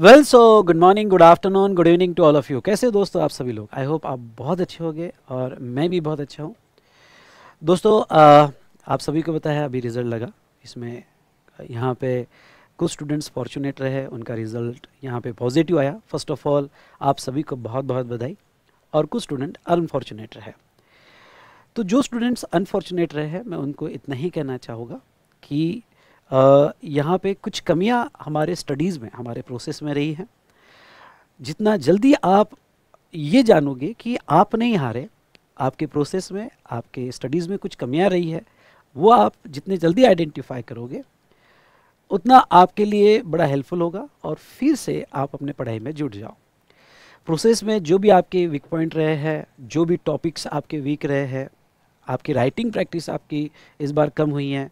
Well so good morning good afternoon good evening to all of you कैसे दोस्तों आप सभी लोग आई होप आप बहुत अच्छे होंगे और मैं भी बहुत अच्छा हूँ दोस्तों आ, आप सभी को पता है अभी रिज़ल्ट लगा इसमें यहाँ पे कुछ स्टूडेंट्स फॉर्चुनेट रहे उनका रिज़ल्ट यहाँ पे पॉजिटिव आया फर्स्ट ऑफ ऑल आप सभी को बहुत बहुत बधाई और कुछ स्टूडेंट अनफॉर्चुनेट रहे तो जो स्टूडेंट्स अनफॉर्चुनेट रहे मैं उनको इतना ही कहना चाहूँगा कि यहाँ पे कुछ कमियाँ हमारे स्टडीज़ में हमारे प्रोसेस में रही हैं जितना जल्दी आप ये जानोगे कि आप नहीं हारे आपके प्रोसेस में आपके स्टडीज़ में कुछ कमियाँ रही है वो आप जितने जल्दी आइडेंटिफाई करोगे उतना आपके लिए बड़ा हेल्पफुल होगा और फिर से आप अपने पढ़ाई में जुट जाओ प्रोसेस में जो भी आपके वीक पॉइंट रहे हैं जो भी टॉपिक्स आपके वीक रहे हैं आपकी राइटिंग प्रैक्टिस आपकी इस बार कम हुई है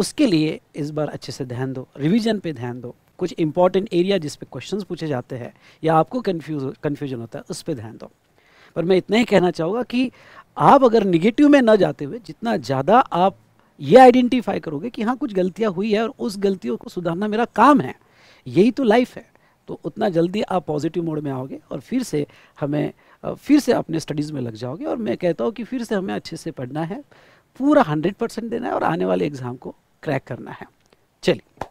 उसके लिए इस बार अच्छे से ध्यान दो रिवीजन पे ध्यान दो कुछ इंपॉर्टेंट एरिया जिस पे क्वेश्चंस पूछे जाते हैं या आपको कन्फ्यूज कन्फ्यूजन होता है उस पर ध्यान दो पर मैं इतना ही कहना चाहूँगा कि आप अगर निगेटिव में ना जाते हुए जितना ज़्यादा आप ये आइडेंटिफाई करोगे कि हाँ कुछ गलतियाँ हुई है और उस गलतियों को सुधारना मेरा काम है यही तो लाइफ है तो उतना जल्दी आप पॉजिटिव मोड में आओगे और फिर से हमें फिर से अपने स्टडीज़ में लग जाओगे और मैं कहता हूँ कि फिर से हमें अच्छे से पढ़ना है पूरा हंड्रेड परसेंट देना है और आने वाले एग्ज़ाम को क्रैक करना है चलिए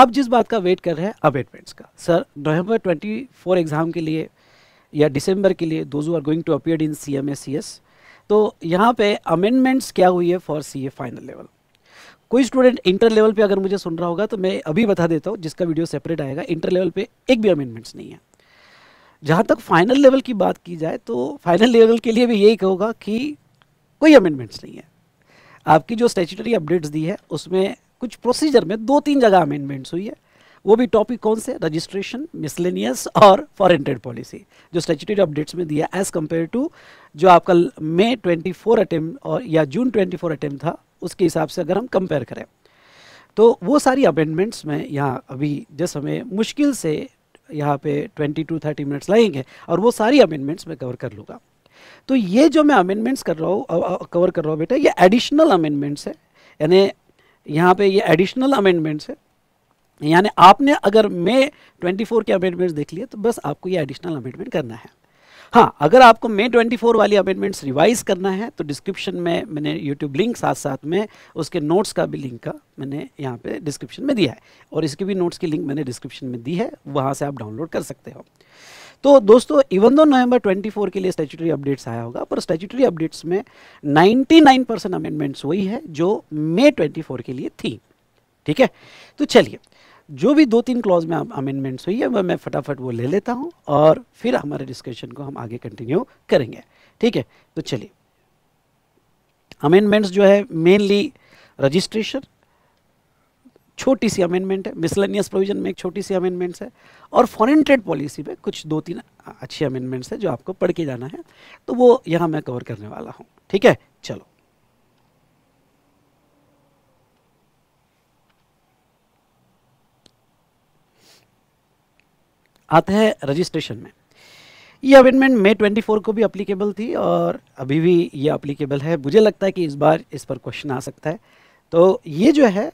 आप जिस बात का वेट कर रहे हैं अवेटमेंट्स का सर नवंबर 24 एग्ज़ाम के लिए या दिसंबर के लिए those are going to appear in C M तो यहाँ पे अमेंडमेंट्स क्या हुई है फॉर सी फाइनल लेवल कोई स्टूडेंट इंटर लेवल पे अगर मुझे सुन रहा होगा तो मैं अभी बता देता हूँ जिसका वीडियो सेपरेट आएगा इंटर लेवल पे एक भी अमेंडमेंट्स नहीं है जहाँ तक फाइनल लेवल की बात की जाए तो फाइनल लेवल के लिए भी यही कहूँगा कि कोई अमेंडमेंट्स नहीं है आपकी जो स्टेचुटरी अपडेट्स दी है उसमें कुछ प्रोसीजर में दो तीन जगह अमेंडमेंट्स हुई है वो भी टॉपिक कौन से रजिस्ट्रेशन मिसलेनियस और फॉरन ट्रेड पॉलिसी जो स्टेचुटरी अपडेट्स में दिया एज कम्पेयर टू जो आपका मे फोर अटेम्प्ट और या जून फोर अटेम्प्ट था उसके हिसाब से अगर हम कंपेयर करें तो वो सारी अमेंडमेंट्स में यहाँ अभी जिस हमें मुश्किल से यहाँ पे 22-30 मिनट्स लगेंगे और वो सारी अमेंडमेंट्स मैं कवर कर लूँगा तो ये जो मैं अमेंडमेंट्स कर रहा हूँ कवर कर रहा हूँ बेटा ये एडिशनल अमेंडमेंट्स है यानी यहाँ पे ये एडिशनल अमेंडमेंट्स है यानी आपने अगर मे 24 के अमेंडमेंट्स देख लिए तो बस आपको ये एडिशनल अमेंडमेंट करना है हाँ अगर आपको मे 24 वाली अमेंडमेंट्स रिवाइज करना है तो डिस्क्रिप्शन में मैंने यूट्यूब लिंक साथ साथ में उसके नोट्स का भी लिंक का मैंने यहाँ पे डिस्क्रिप्शन में दिया है और इसके भी नोट्स की लिंक मैंने डिस्क्रिप्शन में दी है वहाँ से आप डाउनलोड कर सकते हो तो दोस्तों इवन दो नवंबर 24 के लिए स्टेचुटरी अपडेट्स आया होगा पर स्टेचुटरी अपडेट्स में 99 परसेंट अमेंडमेंट्स वही है जो मे 24 के लिए थी ठीक है तो चलिए जो भी दो तीन क्लॉज में अमेंडमेंट्स हुई है वह मैं फटाफट वो ले लेता हूँ और फिर हमारे डिस्कशन को हम आगे कंटिन्यू करेंगे ठीक है तो चलिए अमेंडमेंट्स जो है मेनली रजिस्ट्रेशन छोटी सी अमेंडमेंट है मिसलेनियस प्रोविजन में एक छोटी सी अमेंडमेंट्स है और फॉरेन ट्रेड पॉलिसी में कुछ दो तीन अच्छी अमेंडमेंट्स है जो आपको पढ़ के जाना है तो वो यहाँ मैं कवर करने वाला हूँ ठीक है चलो आते हैं रजिस्ट्रेशन में ये अमेंडमेंट मई 24 को भी अप्लीकेबल थी और अभी भी ये अप्लीकेबल है मुझे लगता है कि इस बार इस पर क्वेश्चन आ सकता है तो ये जो है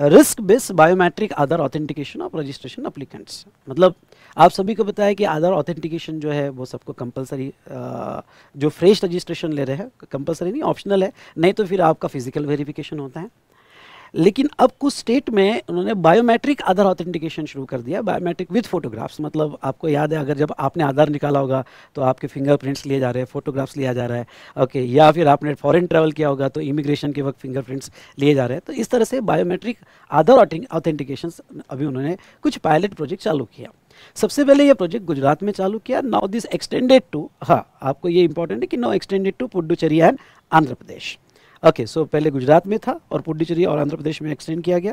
risk based biometric Aadhaar authentication of registration applicants मतलब आप सभी को बताया कि आधार ऑथेंटिकेशन जो है वो सबको कंपलसरी जो फ्रेश रजिस्ट्रेशन ले रहे हैं कंपलसरी नहीं ऑप्शनल है नहीं तो फिर आपका फिजिकल वेरिफिकेशन होता है लेकिन अब कुछ स्टेट में उन्होंने बायोमेट्रिक आधार ऑथेंटिकेशन शुरू कर दिया बायोमेट्रिक विथ फोटोग्राफ्स मतलब आपको याद है अगर जब आपने आधार निकाला होगा तो आपके फिंगरप्रिंट्स लिए जा रहे हैं फोटोग्राफ्स लिया जा रहा है ओके या फिर आपने फॉरेन ट्रैवल किया होगा तो इमिग्रेशन के वक्त फिंगरप्रिंट्स लिए जा रहे हैं तो इस तरह से बायोमेट्रिक आधार ऑथेंटिकेशन अभी उन्होंने कुछ पायलट प्रोजेक्ट चालू किया सबसे पहले यह प्रोजेक्ट गुजरात में चालू किया नाउ दिस एक्सटेंडेड टू हाँ आपको ये इंपॉर्टेंट है कि now extended to Puducherry and Andhra Pradesh okay so पहले गुजरात में था और पुडुचेरी और आंध्र प्रदेश में एक्सटेंड किया गया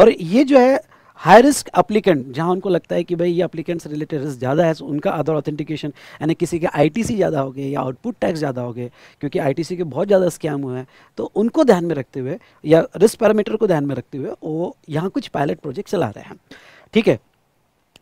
और ये जो है हाई रिस्क अप्लीकेंट जहाँ उनको लगता है कि भाई ये अप्लीकेंट से रिलेटेड रिस्क ज़्यादा है तो उनका आधार ऑथेंटिकेशन यानी किसी के आईटीसी ज़्यादा हो गए या आउटपुट टैक्स ज़्यादा हो गए क्योंकि आईटीसी के बहुत ज़्यादा स्कैम हुए हैं तो उनको ध्यान में रखते हुए या रिस्क पैरामीटर को ध्यान में रखते हुए वो यहाँ कुछ पायलट प्रोजेक्ट चला रहे हैं ठीक है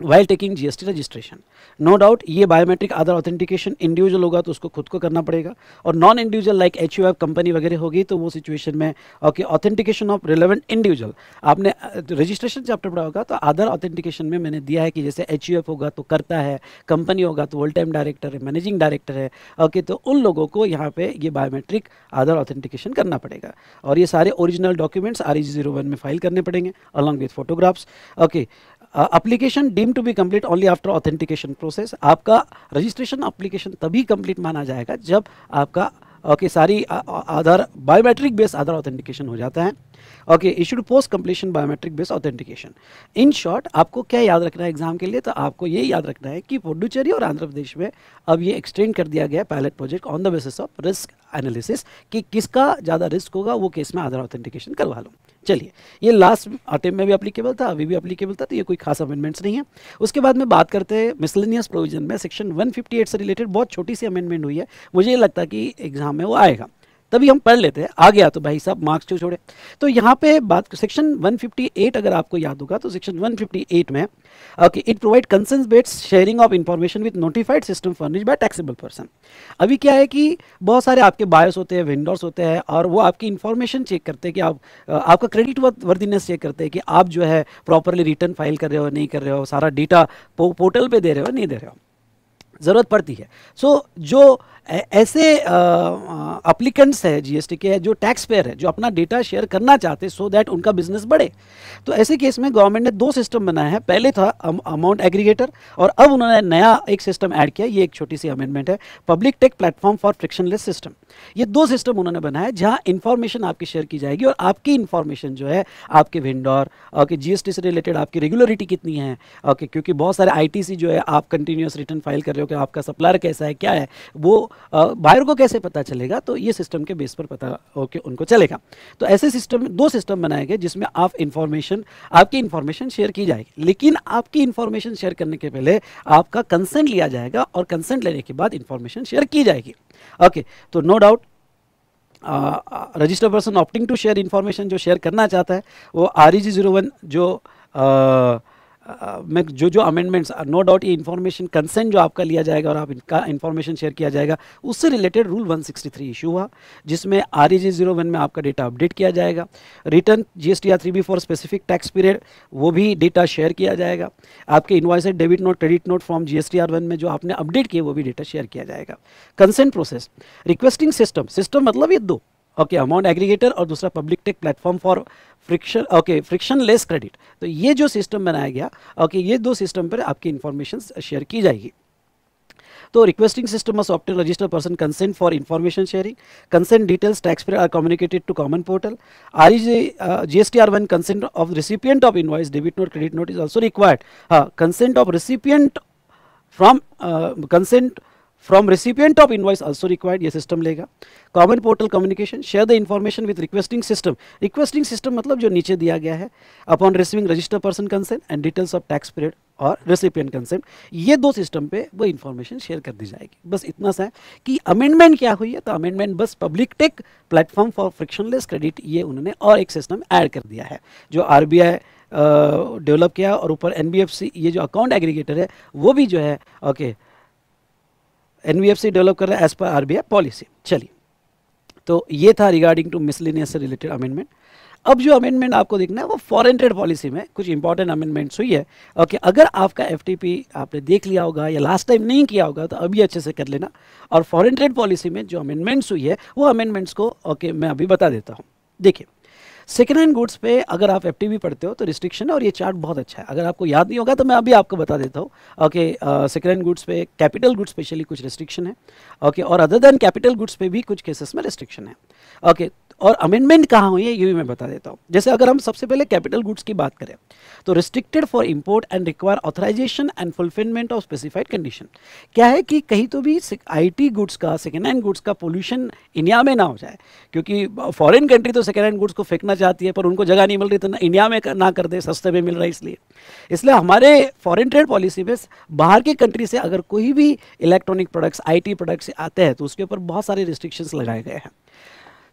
while taking GST registration no doubt ये बायोमेट्रिक आधार ऑथेंटिकेशन इंडिविजुअल होगा तो उसको खुद को करना पड़ेगा और non individual like H U company वगैरह होगी तो वो सिचुएशन में okay authentication of relevant individual आपने रजिस्ट्रेशन uh, चैप्टर पढ़ा होगा तो आधार ऑथेंटिकेशन में मैंने दिया है कि जैसे एच होगा तो करता है कंपनी होगा तो वर्ल्ड टाइम डायरेक्टर है मैनेजिंग डायरेक्टर है ओके तो उन लोगों को यहाँ पे ये बायोमेट्रिक आधार ऑथेंटिकेशन करना पड़ेगा और ये सारे ओरिजिनल डॉक्यूमेंट्स आर ई में फाइल करने पड़ेंगे along with photographs okay application deem to be complete only after authentication process आपका रजिस्ट्रेशन अप्लीकेशन तभी कम्प्लीट माना जाएगा जब आपका okay uh, okay, sorry uh, uh, Aadhaar biometric base Aadhaar authentication हो जाता है okay issued post completion biometric base authentication in short आपको क्या याद रखना है एग्जाम के लिए तो आपको ये याद रखना है कि पुडुचेरी और आंध्र प्रदेश में अब ये एक्सटेंड कर दिया गया है pilot project on the basis of risk analysis कि किसका ज़्यादा रिस्क होगा वो केस में आधार ऑथेंटिकेशन करवा लूँ चलिए ये लास्ट अटेम्प में भी अप्लीकेबल था अभी भी अप्लीकेबल था तो ये कोई खास अमेंडमेंट्स नहीं है उसके बाद में बात करते हैं मिसलिनियस प्रोविजन में सेक्शन 158 से रिलेटेड बहुत छोटी सी अमेंडमेंट हुई है मुझे ये लगता है कि एग्जाम में वो आएगा तभी हम पढ़ लेते हैं आ गया तो भाई साहब मार्क्स क्यों छोड़े तो यहाँ पे बात सेक्शन 158 अगर आपको याद होगा तो सेक्शन 158 में ओके इट प्रोवाइड कंसेंस बेट्स sharing of information with notified system furnish by taxable person अभी क्या है कि बहुत सारे आपके बायस होते हैं विंडोर्स होते हैं और वो आपकी इन्फॉर्मेशन चेक करते हैं कि आप uh, आपका क्रेडिट वर्दीनेस चेक करते हैं कि आप जो है प्रॉपरली रिटर्न फाइल कर रहे हो नहीं कर रहे हो सारा डेटा पो, पोर्टल पर दे रहे हो नहीं दे रहे हो ज़रूरत पड़ती है सो so, जो ऐसे अप्लीकेंट्स है जीएसटी के जो टैक्स पेयर है जो अपना डेटा शेयर करना चाहते सो दैट उनका बिजनेस बढ़े तो ऐसे केस में गवर्नमेंट ने दो सिस्टम बनाया है पहले था अमाउंट एग्रीगेटर और अब उन्होंने नया एक सिस्टम ऐड किया ये एक छोटी सी अमेंडमेंट है public tech platform for frictionless system ये दो सिस्टम उन्होंने बनाया जहाँ इन्फॉर्मेशन आपकी शेयर की जाएगी और आपकी इन्फॉर्मेशन जो है आपके वेंडर आपके जीएसटी से रिलेटेड आपकी रेगुलरिटी कितनी है ओके क्योंकि बहुत सारे आई जो है आप कंटिन्यूस रिटर्न फाइल कर रहे हो कि आपका सप्लायर कैसा है क्या है वो बायर को कैसे पता चलेगा तो ये सिस्टम के बेस पर पता हाँ। होके उनको चलेगा तो ऐसे सिस्टम दो सिस्टम बनाए गए जिसमें आप इंफॉर्मेशन आपकी इंफॉर्मेशन शेयर की जाएगी लेकिन आपकी इंफॉर्मेशन शेयर करने के पहले आपका कंसेंट लिया जाएगा और कंसेंट लेने के बाद इंफॉर्मेशन शेयर की जाएगी ओके तो no doubt register person opting to share information जो शेयर करना चाहता है वो R E G zero one जो uh, मैं जो जो अमेंडमेंट्स नो डाउट ये इन्फॉर्मेशन कंसेंट जो आपका लिया जाएगा और आप इनका इन्फॉर्मेशन शेयर किया जाएगा उससे रिलेटेड रूल 163 इशू हुआ जिसमें R E G zero one में आपका डेटा अपडेट किया जाएगा return G S T R three B for specific tax period वो भी डेटा शेयर किया जाएगा आपके invoice debit note credit note from G S T R one में जो आपने अपडेट किए वो भी डेटा शेयर किया जाएगा consent process requesting system system मतलब ये दो ओके अमाउंट एग्रीगेटर और दूसरा public tech platform for friction okay frictionless credit तो ये जो सिस्टम बनाया गया ओके okay, ये दो सिस्टम पर आपकी इन्फॉर्मेशन शेयर की जाएगी तो requesting system of software register person consent for information sharing consent details taxpayer are communicated to common portal are is GST R one consent of recipient of invoice debit note credit note is also required हाँ consent of recipient from consent from recipient of invoice also required ये system लेगा common portal communication share the information with requesting system requesting system मतलब जो नीचे दिया गया है upon receiving register person consent and details of tax period और recipient consent ये दो सिस्टम पे वो इन्फॉर्मेशन शेयर कर दी जाएगी बस इतना सा है कि अमेंडमेंट क्या हुई है तो अमेंडमेंट बस public tech platform for frictionless credit ये उन्होंने और एक सिस्टम ऐड कर दिया है जो आर डेवलप किया और ऊपर एन ये जो अकाउंट एग्रीगेटर है वो भी जो है ओके okay, एन डेवलप कर रहा है एज पर आर पॉलिसी चलिए तो ये था रिगार्डिंग टू मिसलिनियस से रिलेटेड अमेंडमेंट अब जो अमेंडमेंट आपको देखना है वो फॉरन ट्रेड पॉलिसी में कुछ इंपॉर्टेंट अमेंडमेंट्स हुई है ओके अगर आपका एफ आपने देख लिया होगा या लास्ट टाइम नहीं किया होगा तो अभी अच्छे से कर लेना और फॉरन ट्रेड पॉलिसी में जो अमेंडमेंट्स हुई है वो अमेंडमेंट्स को ओके मैं अभी बता देता हूँ देखिए सेकेंड हैंड गुड्स पे अगर आप एफ पढ़ते हो तो रिस्ट्रिक्शन है और ये चार्ट बहुत अच्छा है अगर आपको याद नहीं होगा तो मैं अभी आपको बता देता हूँ ओके सेकेंड हैंड गुड्स पे कैपिटल गुड्स स्पेशली कुछ रिस्ट्रिक्शन है ओके okay, और अदर देन कैपिटल गुड्स पे भी कुछ केसेस में रिस्ट्रिक्शन है ओके okay, और अमेंडमेंट कहाँ हुई है ये भी मैं बता देता हूँ जैसे अगर हम सबसे पहले कैपिटल गुड्स की बात करें तो restricted for import and require authorisation and fulfilment of specified condition क्या है कि कहीं तो भी आईटी गुड्स का सेकेंड हैंड गुड्स का पोल्यूशन इंडिया में ना हो जाए क्योंकि फॉरेन कंट्री तो सेकेंड हैंड गुड्स को फेंकना चाहती है पर उनको जगह नहीं मिल रही तो इंडिया में ना कर दे सस्ते में मिल रहा है इसलिए इसलिए हमारे फॉरन ट्रेड पॉलिसी में बाहर के कंट्री से अगर कोई भी इलेक्ट्रॉनिक प्रोडक्ट्स टी प्रोडक्ट्स आते हैं तो उसके ऊपर बहुत सारे रिस्ट्रिक्शंस लगाए गए हैं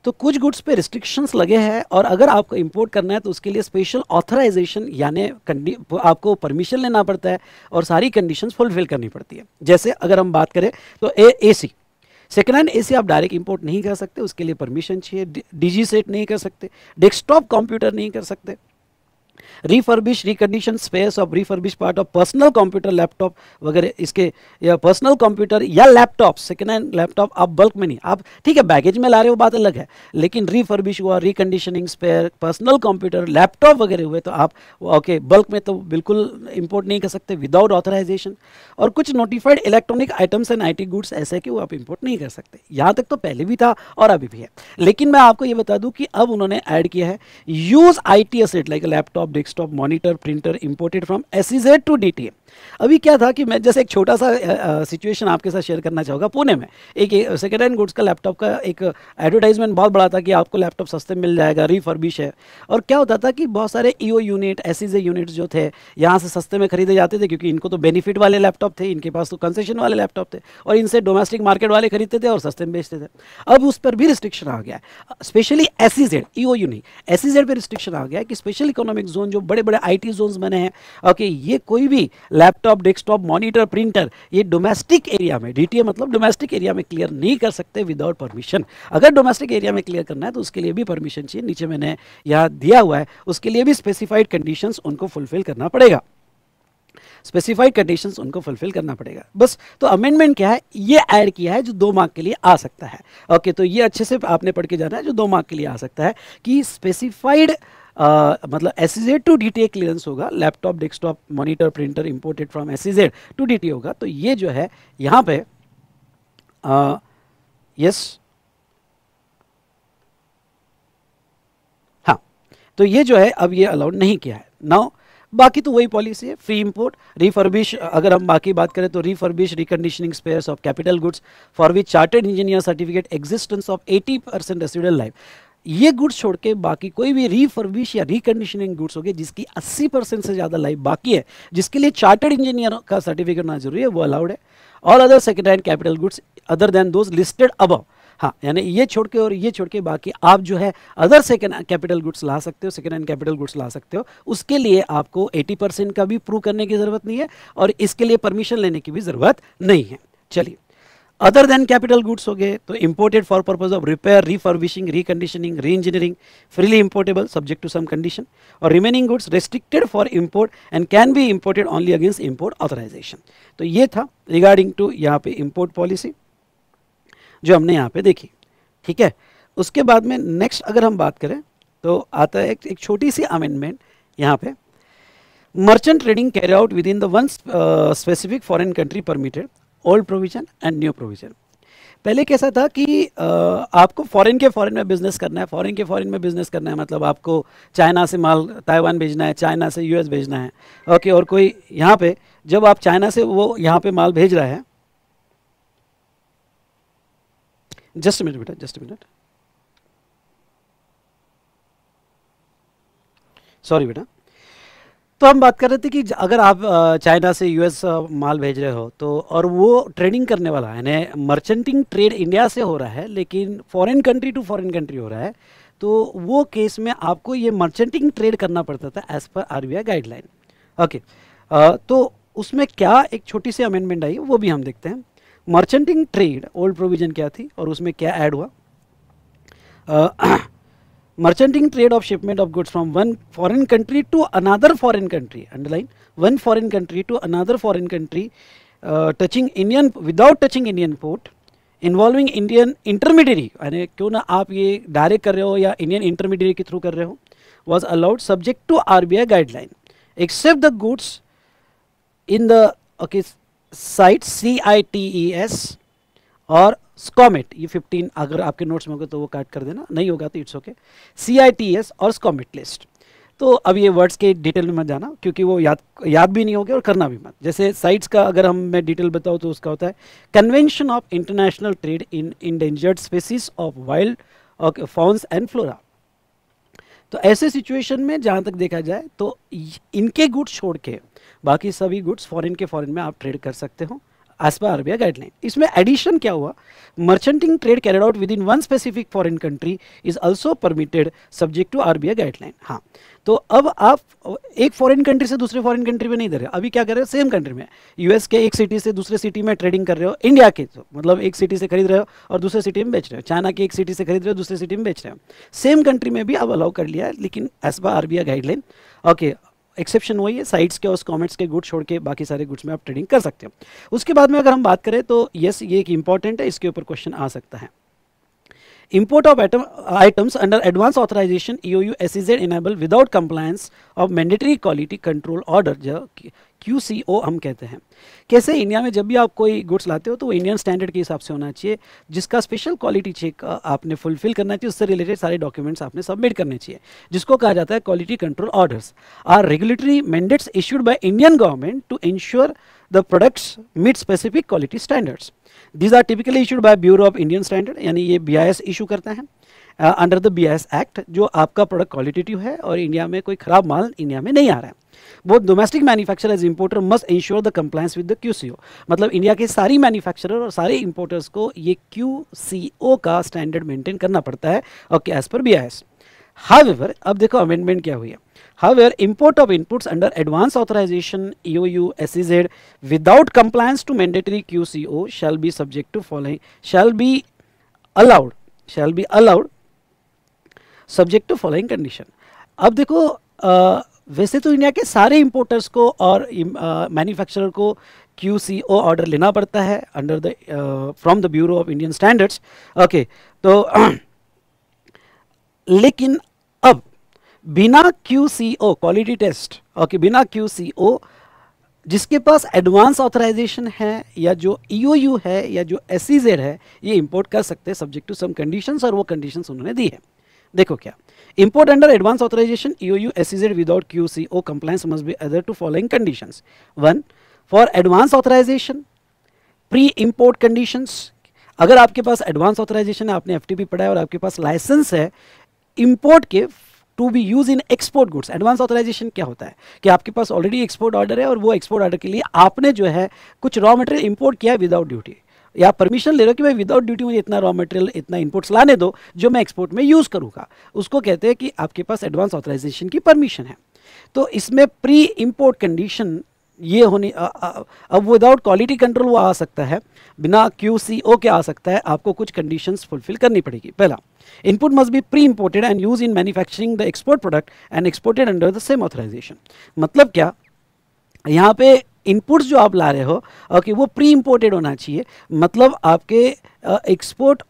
तो कुछ गुड्स पे रिस्ट्रिक्शंस लगे हैं और अगर आपको इंपोर्ट करना है तो उसके लिए स्पेशल ऑथराइजेशन यानी आपको परमिशन लेना पड़ता है और सारी कंडीशन फुलफिल करनी पड़ती है जैसे अगर हम बात करें तो A C second hand AC आप डायरेक्ट इंपोर्ट नहीं कर सकते उसके लिए परमिशन चाहिए डीजी सेट नहीं कर सकते डेस्कटॉप कंप्यूटर नहीं कर सकते refurbish recondition spares of refurbish part of personal computer laptop वगैरह इसके या पर्सनल कंप्यूटर या लैपटॉप सेकेंड हैंड लैपटॉप आप बल्क में नहीं आप ठीक है बैगेज में ला रहे हो बात अलग है लेकिन रिफर्बिश हुआ reconditioning spare personal computer laptop वगैरह हुए तो आप ओके बल्क में तो बिल्कुल इंपोर्ट नहीं कर सकते विदाउट ऑथराइजेशन और कुछ notified electronic items and I goods ऐसे कि वो आप इंपोर्ट नहीं कर सकते यहाँ तक तो पहले भी था और अभी भी है लेकिन मैं आपको ये बता दूँ कि अब उन्होंने ऐड किया है use I T asset like laptop desktop monitor printer imported from S to D अभी क्या था कि मैं जैसे एक छोटा सा सिचुएशन आपके साथ शेयर करना चाहूँगा पुणे में एक सेकेंड हैंड गुड्स का लैपटॉप का एक एडवर्टाइजमेंट बहुत बड़ा था कि आपको लैपटॉप सस्ते मिल जाएगा रिफर्बिश है और क्या होता था कि बहुत सारे ई यूनिट एस यूनिट्स जो थे यहाँ से सस्ते में खरीदे जाते थे क्योंकि इनको तो बेनिफिट वाले लैपटॉप थे इनके पास तो कंसेशन वाले लैपटॉप थे और इनसे डोमेस्टिक मार्केट वाले खरीदते थे और सस्ते में बेचते थे अब उस पर भी रिस्ट्रिक्शन आ गया specially S E O Z E O S Z पर रिस्ट्रिक्शन आ गया कि स्पेशल इकोनॉमिक जोन जो बड़े बड़े आई टी जोन्स बने हैं ओके ये कोई भी लैपटॉप डेस्कटॉप मॉनिटर प्रिंटर ये डोमेस्टिक एरिया में डी मतलब डोमेस्टिक एरिया में क्लियर नहीं कर सकते विदाउट परमिशन अगर डोमेस्टिक एरिया में क्लियर करना है तो उसके लिए भी परमिशन चाहिए नीचे मैंने यहाँ दिया हुआ है उसके लिए भी स्पेसिफाइड कंडीशंस उनको फुलफिल करना पड़ेगा स्पेसिफाइड कंडीशंस उनको फुलफिल करना पड़ेगा बस तो अमेंडमेंट क्या है ये ऐड किया है जो दो मार्क के लिए आ सकता है ओके okay, तो ये अच्छे से आपने पढ़ के जाना है जो दो मार्क के लिए आ सकता है कि स्पेसिफाइड specified... मतलब S e to D T clearance होगा laptop desktop monitor printer imported from S to D T होगा तो ये जो है यहाँ पे यस हाँ तो ये जो है अब ये अलाउड नहीं किया है नाउ बाकी तो वही पॉलिसी है फ्री इंपोर्ट रिफर्बिश अगर हम बाकी बात करें तो refurbish reconditioning spares of capital goods for which chartered engineer certificate existence of 80 percent residual life ये गुड्स छोड़ के बाकी कोई भी रीफर्बिश या रिकंडीशनिंग गुड्स हो गए जिसकी 80 परसेंट से ज़्यादा लाइफ बाकी है जिसके लिए चार्टर्ड इंजीनियर का सर्टिफिकेट होना जरूरी है वो अलाउड है all other second hand capital goods other than those listed above हाँ यानी ये छोड़ के और ये छोड़ के बाकी आप जो है अदर सेकेंड कैपिटल गुड्स ला सकते हो सेकेंड हैंड कैपिटल गुड्स ला सकते हो उसके लिए आपको 80 परसेंट का भी प्रूव करने की ज़रूरत नहीं है और इसके लिए परमिशन लेने की भी ज़रूरत नहीं है चलिए अदर देन कैपिटल गुड्स हो गए तो imported for purpose of repair refurbishing reconditioning re engineering freely importable subject to some condition और remaining goods restricted for import and can be imported only against import authorisation तो ये था regarding to यहाँ पे import policy जो हमने यहाँ पे देखी ठीक है उसके बाद में नेक्स्ट अगर हम बात करें तो आता है एक, एक छोटी सी अमेंडमेंट यहाँ पे merchant trading carry out within the one specific foreign country permitted old provision and new provision पहले कैसा था कि आ, आपको फॉरेन के फॉरेन में बिजनेस करना है फॉरेन के फॉरेन में बिजनेस करना है मतलब आपको चाइना से माल ताइवान भेजना है चाइना से यूएस भेजना है ओके और कोई यहाँ पे जब आप चाइना से वो यहाँ पे माल भेज रहा है जस्ट मिनट बेटा जस्ट मिनट सॉरी बेटा तो हम बात कर रहे थे कि अगर आप चाइना से यूएस माल भेज रहे हो तो और वो ट्रेडिंग करने वाला है यानी मर्चेंटिंग ट्रेड इंडिया से हो रहा है लेकिन foreign country to foreign country हो रहा है तो वो केस में आपको ये मर्चेंटिंग ट्रेड करना पड़ता था as per are guideline okay तो उसमें क्या एक छोटी सी अमेंडमेंट आई वो भी हम देखते हैं मर्चेंटिंग ट्रेड ओल्ड प्रोविज़न क्या थी और उसमें क्या ऐड हुआ merchanting trade of shipment of goods from one foreign country to another foreign country underline one foreign country to another foreign country uh, touching indian without touching indian port involving indian intermediary yani kyun na aap ye direct kar rahe indian intermediary ke through kar was allowed subject to rbi guideline except the goods in the okay sites cites or स्कॉमेट ये 15 अगर आपके notes में होगा तो वो काट कर देना नहीं होगा तो it's okay C I T S और स्कॉमेट लिस्ट तो अब ये वर्ड्स के डिटेल में मत जाना क्योंकि वो याद याद भी नहीं होगी और करना भी मत जैसे साइट्स का अगर हम मैं डिटेल बताऊँ तो उसका होता है convention of international trade in endangered species of wild fauna and flora तो ऐसे सिचुएशन में जहाँ तक देखा जाए तो इनके गुड्स छोड़ के बाकी सभी गुड्स फॉरेन के फॉरेन में आप ट्रेड कर सकते हो एज पर आरबीआई गाइडलाइन इसमें एडिशन क्या हुआ merchanting trade carried out within one specific foreign country is also permitted subject to R B I guideline हाँ तो अब आप एक फॉरेन कंट्री से दूसरे फॉरेन कंट्री में नहीं दे रहे अभी क्या कर रहे हो सेम कंट्री में यूएस के एक सिटी से दूसरे सिटी में ट्रेडिंग कर रहे हो इंडिया के तो, मतलब एक सिटी से खरीद रहे हो और दूसरे सिटी में बेच रहे हो चाइना के एक सिटी से खरीद रहे हो दूसरे सिटी में बेच रहे हो सेम कंट्री में भी अब अलाउ कर लिया है लेकिन as per are guideline okay exception वही है साइट्स के और कॉमेंट्स के गुड्स छोड़ के बाकी सारे गुड्स में आप ट्रेडिंग कर सकते हो उसके बाद में अगर हम बात करें तो यस ये एक इंपॉर्टेंट है इसके ऊपर क्वेश्चन आ सकता है import of items under advance authorisation EOU SEZ enable without compliance of mandatory quality control order Q हम कहते हैं कैसे इंडिया में जब भी आप कोई गुड्स लाते हो तो वो इंडियन स्टैंडर्ड के हिसाब से होना चाहिए जिसका स्पेशल क्वालिटी चेक आपने फुलफिल करना चाहिए उससे रिलेटेड सारे डॉक्यूमेंट्स आपने सबमिट करने चाहिए जिसको कहा जाता है quality control orders are regulatory mandates issued by Indian government to ensure the products meet specific quality standards these are typically issued by bureau of Indian standard यानी ये बी आई एस इशू करते हैं under the B act जो आपका product qualitative है और India में कोई ख़राब माल इंडिया में नहीं आ रहा है वो domestic manufacture as importer must ensure the compliance with the Q मतलब इंडिया के सारी मैन्युफैक्चरर और सारे इंपोर्टर्स को ये क्यू का स्टैंडर्ड मेंटेन करना पड़ता है okay as per B I S ever अब देखो अमेंडमेंट क्या हुई है however import of inputs under advance authorization EOU SEZ without compliance to mandatory QCO shall be subject to following shall be allowed shall be allowed subject to following condition अब देखो आ, वैसे तो India के सारे importers को और manufacturer को Q C ओ order लेना पड़ता है under the from the bureau of Indian standards okay तो लेकिन अब बिना Q C O quality test okay बिना क्यू सी ओ जिसके पास एडवांस ऑथराइजेशन है या जो ई e है या जो एस e है ये इम्पोर्ट कर सकते हैं सब्जेक्ट टू सम कंडीशंस और वो कंडीशंस उन्होंने दी है देखो क्या import U S authorization without Q C O compliance must be other to following condition one for advance authorization pre import condition अगर आपके पास एडवांस ऑथराइजेशन है आपने एफ पढ़ा है और आपके पास लाइसेंस है इंपोर्ट के to be use in export goods advance authorization क्या होता है कि आपके पास ऑलरेडी एक्सपोर्ट ऑर्डर है और वो एक्सपोर्ट ऑर्डर के लिए आपने जो है कुछ रॉ मटेरियल इंपोर्ट किया है विदाउट ड्यूटी या परमिशन ले रहे हो कि भाई विदाउट ड्यूटी मुझे इतना रॉ मटेरियल इतना इनपुट्स लाने दो जो मैं एक्सपोर्ट में यूज़ करूँगा उसको कहते हैं कि आपके पास एडवांस ऑथराइजेशन की परमिशन है तो इसमें प्री इम्पोर्ट कंडीशन ये होनी अब विदाउट क्वालिटी कंट्रोल वो आ सकता है बिना क्यू सी ओ के आ सकता है आपको कुछ कंडीशंस फुलफिल करनी पड़ेगी पहला input must be pre imported and use in manufacturing the export product and exported under the same authorization मतलब क्या यहाँ पे इनपुट्स जो आप ला रहे हो ओके वो प्री इम्पोर्टेड होना चाहिए मतलब आपके एक्सपोर्ट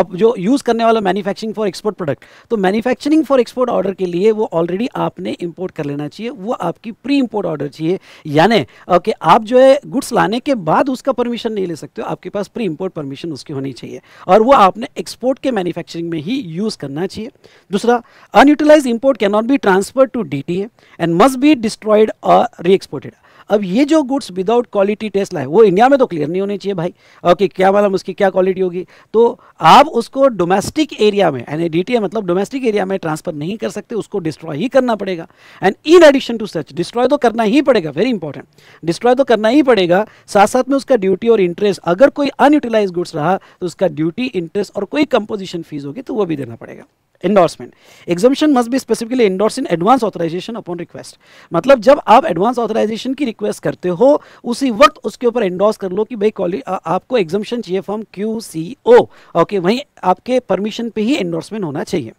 आप जो यूज़ करने वाला मैन्युफैक्चरिंग फॉर एक्सपोर्ट प्रोडक्ट तो मैन्युफैक्चरिंग फॉर एक्सपोर्ट ऑर्डर के लिए वो ऑलरेडी आपने इंपोर्ट कर लेना चाहिए वो आपकी प्री इंपोर्ट ऑर्डर चाहिए यानी ओके आप जो है गुड्स लाने के बाद उसका परमिशन नहीं ले सकते हो आपके पास प्री इंपोर्ट परमिशन उसकी होनी चाहिए और वो आपने एक्सपोर्ट के मैन्युफैक्चरिंग में ही यूज़ करना चाहिए दूसरा unutilise import cannot be transfer to the and must be destroyed और री एक्सपोर्टेड अब ये जो गुड्स विदाउट क्वालिटी टेस्ट लाए वो इंडिया में तो क्लियर नहीं होने चाहिए भाई ओके क्या मतलब उसकी क्या क्वालिटी होगी तो आप उसको डोमेस्टिक एरिया में यानी डी मतलब डोमेस्टिक एरिया में ट्रांसफर नहीं कर सकते उसको डिस्ट्रॉय ही करना पड़ेगा and in addition to such destroy तो करना ही पड़ेगा वेरी इंपॉर्टेंट डिस्ट्रॉय तो करना ही पड़ेगा साथ साथ में उसका ड्यूटी और इंटरेस्ट अगर कोई अनयूटिलाइज गुड्स रहा तो उसका ड्यूटी इंटरेस्ट और कोई कंपोजिशन फीस होगी तो वो भी देना पड़ेगा endorsement exemption must be specifically endorse in advance authorization upon request मतलब जब आप एडवांस ऑथराइजेशन की रिक्वेस्ट करते हो उसी वक्त उसके ऊपर एंडोर्स कर लो कि भाई आपको एग्जामेशन चाहिए from Q C O okay वहीं आपके परमिशन पे ही एंडोर्समेंट होना चाहिए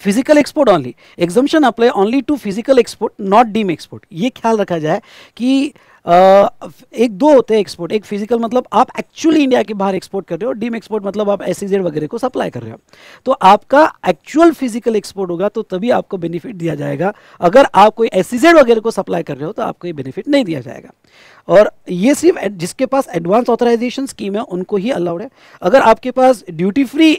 physical export only exemption apply only to physical export not deem export ये ख्याल रखा जाए कि एक दो होते हैं एक्सपोर्ट एक फिजिकल मतलब आप एक्चुअली इंडिया के बाहर एक्सपोर्ट कर रहे हो डीम एक्सपोर्ट मतलब आप एस e वगैरह को सप्लाई कर रहे हो तो आपका एक्चुअल फिजिकल एक्सपोर्ट होगा तो तभी आपको बेनिफिट दिया जाएगा अगर आप कोई एस e वगैरह को सप्लाई कर रहे हो तो आपको ये बेनिफिट नहीं दिया जाएगा और ये सिर्फ जिसके पास एडवांस ऑथराइजेशन स्कीम है उनको ही अलाउड है अगर आपके पास duty free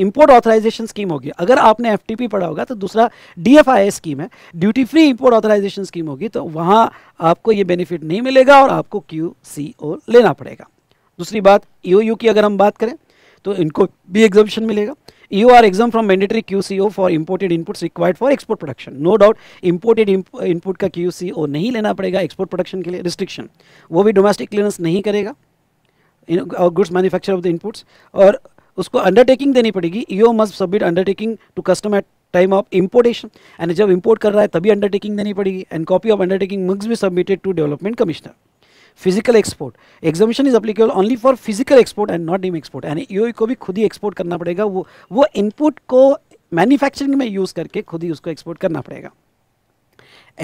import authorization scheme होगी अगर आपने एफ पढ़ा होगा तो दूसरा डी स्कीम है duty free import authorization scheme होगी तो वहाँ आपको ये बेनिफिट नहीं मिलेगा और आपको क्यू लेना पड़ेगा दूसरी बात ई e की अगर हम बात करें तो इनको भी एग्जामिशन मिलेगा are exempt from mandatory Q C O for imported inputs required for export production no doubt imported input का क्यू सी ओ नहीं लेना पड़ेगा एक्सपोर्ट प्रोडक्शन के लिए रिस्ट्रिक्शन वो भी डोमेस्टिक क्लियरेंस नहीं करेगा. Goods manufacture of the inputs और उसको अंडरटेकिंग देनी पड़ेगी EO must submit undertaking to custom at time of importation and जब इम्पोर्ट कर रहा है तभी अंडरटेकिंग देनी पड़ेगी and copy of undertaking must भी submitted to development commissioner physical export exemption is applicable only for physical export and not deem export and EO को भी खुद ही एक्सपोर्ट करना पड़ेगा वो वो इनपुट को मैन्युफैक्चरिंग में यूज़ करके खुद ही उसको एक्सपोर्ट करना पड़ेगा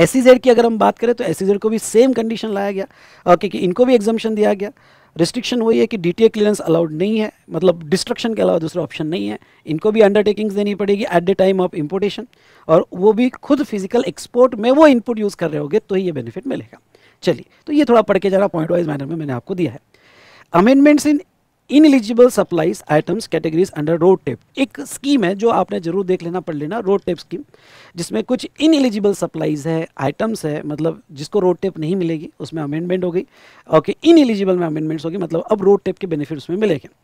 एस की अगर हम बात करें तो एस को भी सेम कंडीशन लाया गया ओके कि इनको भी एग्जामिशन दिया गया रिस्ट्रिक्शन वही है कि डी टी क्लियरेंस अलाउड नहीं है मतलब डिस्ट्रक्शन के अलावा दूसरा ऑप्शन नहीं है इनको भी अंडरटेकिंग्स देनी पड़ेगी at the time of importation और वो भी खुद फिजिकल एक्सपोर्ट में वो इनपुट यूज़ कर रहे होगे तो ही ये बेनिफिट मिलेगा चलिए तो ये थोड़ा पढ़ के जरा पॉइंट वाइज मैनर में मैंने आपको दिया है amendments ineligible supplies items categories under RoDTEP एक स्कीम है जो आपने जरूर देख लेना पढ़ लेना रोड टेप स्कीम जिसमें कुछ इन एलिजिबल सप्लाईज है आइटम्स है मतलब जिसको रोड टेप नहीं मिलेगी उसमें अमेंडमेंट हो गई ओके इन एलिजिबल में अमेंडमेंट्स होगी मतलब अब रोड टेप के बेनिफिट उसमें मिलेगा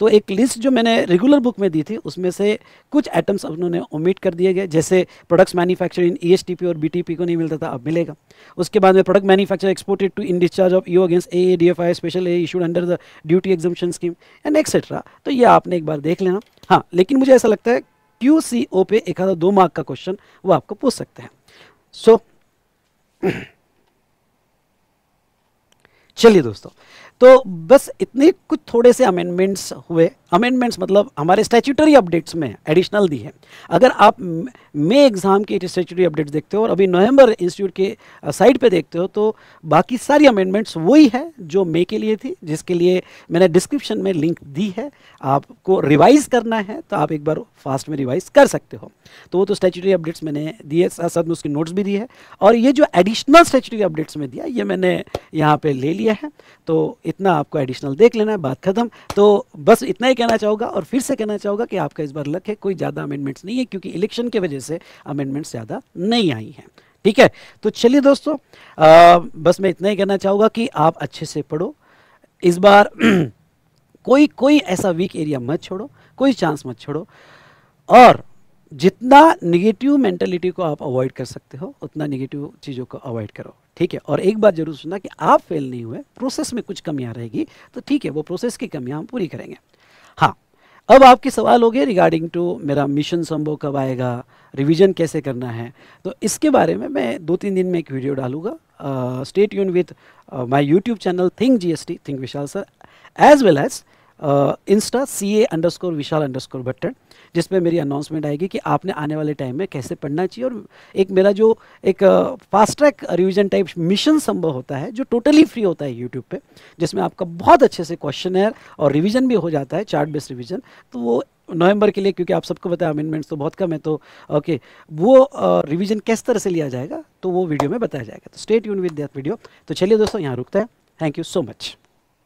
तो एक लिस्ट जो मैंने रेगुलर बुक में दी थी उसमें से कुछ आइटम्स उन्होंने ओमिट कर दिए गए जैसे प्रोडक्ट्स मैन्युफैक्चर इन ई और बी को नहीं मिलता था अब मिलेगा उसके बाद में product manufacture exported to in discharge of you against a D F I special a issued under the duty exemption scheme and etcetera तो ये आपने एक बार देख लेना हाँ लेकिन मुझे ऐसा लगता है क्यू सी ओ पे एक आधा दो मार्क का क्वेश्चन वो आपको पूछ सकते हैं सो so, चलिए दोस्तों तो बस इतने कुछ थोड़े से अमेंडमेंट्स हुए अमेंडमेंट्स मतलब हमारे स्टैचूटरी अपडेट्स में एडिशनल दी है अगर आप मे एग्ज़ाम के स्टैचूटरी अपडेट्स देखते हो और अभी नवंबर इंस्टीट्यूट के साइट पे देखते हो तो बाकी सारी अमेंडमेंट्स वही है जो मे के लिए थी जिसके लिए मैंने डिस्क्रिप्शन में लिंक दी है आपको रिवाइज़ करना है तो आप एक बार फास्ट में रिवाइज़ कर सकते हो तो वो तो स्टैचूटरी अपडेट्स मैंने दिए साथ साथ में उसकी नोट्स भी दी है और ये जो एडिशनल स्टैचूटरी अपडेट्स में दिया ये मैंने यहाँ पर ले लिया है तो इतना आपको एडिशनल देख लेना है बात ख़त्म तो बस इतना ही कहना चाहूँगा और फिर से कहना चाहूँगा कि आपका इस बार लक है कोई ज़्यादा अमेंडमेंट्स नहीं है क्योंकि इलेक्शन की वजह से अमेंडमेंट्स ज़्यादा नहीं आई हैं ठीक है तो चलिए दोस्तों आ, बस मैं इतना ही कहना चाहूँगा कि आप अच्छे से पढ़ो इस बार कोई कोई ऐसा वीक एरिया मत छोड़ो कोई चांस मत छोड़ो और जितना निगेटिव मेंटेलिटी को आप अवॉइड कर सकते हो उतना निगेटिव चीज़ों को अवॉइड करो ठीक है और एक बात जरूर सुनना कि आप फेल नहीं हुए प्रोसेस में कुछ कमियां रहेगी तो ठीक है वो प्रोसेस की कमियां हम पूरी करेंगे हाँ अब आपके सवाल हो गए रिगार्डिंग टू मेरा मिशन संभव कब आएगा रिवीजन कैसे करना है तो इसके बारे में मैं दो तीन दिन में एक वीडियो डालूंगा स्टेट यून with my YouTube channel think GST think Vishal sir as well as Insta C A underscore Vishal underscore Bhattan जिसमें मेरी अनाउंसमेंट आएगी कि आपने आने वाले टाइम में कैसे पढ़ना चाहिए और एक मेरा जो एक fast track revision type mission संभव होता है जो टोटली फ्री होता है यूट्यूब पे जिसमें आपका बहुत अच्छे से क्वेश्चन और रिविजन भी हो जाता है चार्ट बेस्ड रिविजन तो वो नवंबर के लिए क्योंकि आप सबको बताया अमेंडमेंट्स तो बहुत कम है तो ओके वो रिवीजन uh, किस तरह से लिया जाएगा तो वो वीडियो में बताया जाएगा तो स्टेट यून विद दैट वीडियो तो चलिए दोस्तों यहाँ रुकता है थैंक यू सो मच